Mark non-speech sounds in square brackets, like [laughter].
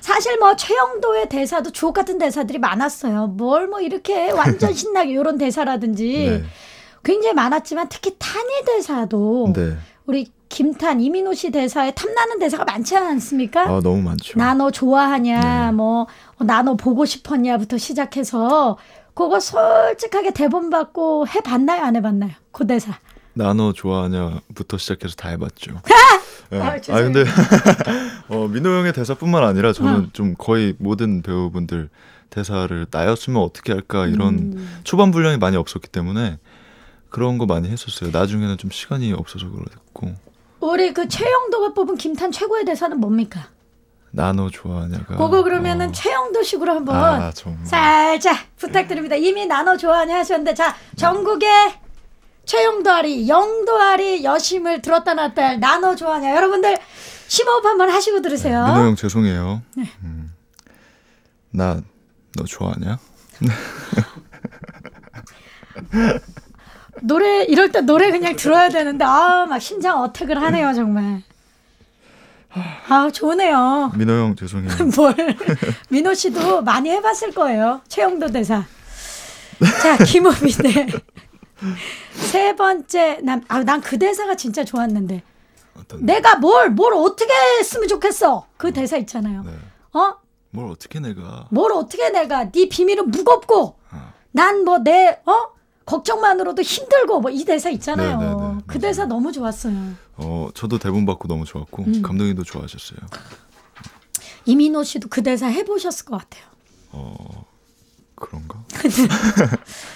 사실 뭐 최영도의 대사도 주옥 같은 대사들이 많았어요. 뭘 뭐 이렇게 완전 [laughs] 신나게 이런 대사라든지 네. 굉장히 많았지만 특히 탄이 대사도 네. 우리 김탄 이민호 씨 대사에 탐나는 대사가 많지 않습니까? 아 너무 많죠. 나 너 좋아하냐, 네. 뭐나 어, 너 보고 싶었냐부터 시작해서 그거 솔직하게 대본 받고 해봤나요, 안 해봤나요? 그 대사. 나 너 좋아하냐부터 시작해서 다 해봤죠. [laughs] 네. 아, 아 근데 [laughs] 어, 민호 형의 대사뿐만 아니라 저는 아. 좀 거의 모든 배우분들 대사를 나였으면 어떻게 할까 이런 음. 초반 분량이 많이 없었기 때문에 그런 거 많이 했었어요. 나중에는 좀 시간이 없어서 그랬고. 우리 그 최영도가 뽑은 김탄 최고의 대사는 뭡니까? 나노 좋아하냐가. 그거 그러면은 어. 최영도식으로 한번 아, 살짝 부탁드립니다. 이미 나노 좋아하냐 하셨는데 자 전국의 최영도 아리, 영도 아리 여심을 들었다 놨다 할 나눠 좋아하냐. 여러분들 심호흡 한번 하시고 들으세요. 네, 민호 형 죄송해요. 네. 음, 나너 좋아하냐? [laughs] 노래 이럴 때 노래 그냥 들어야 되는데 아 막 심장 어택을 하네요 정말. 아 좋네요. 민호 형 죄송해요. [laughs] 뭘 민호 씨도 많이 해봤을 거예요 최영도 대사. 자 김호민의 [laughs] 세 번째 남, 아, 난그 대사가 진짜 좋았는데. 내가 뭘, 뭘 어떻게 했으면 좋겠어. 그 어, 대사 있잖아요. 네. 어? 뭘 어떻게 내가. 뭘 어떻게 내가. 네 비밀은 무겁고, 어. 난뭐 내, 어? 걱정만으로도 힘들고, 뭐 이 대사 있잖아요. 네, 네, 네. 그 대사 너무 좋았어요. 어, 저도 대본 받고 너무 좋았고, 음. 감독님도 좋아하셨어요. 이민호 씨도 그 대사 해보셨을 것 같아요. 어, 그런가? [laughs] [laughs]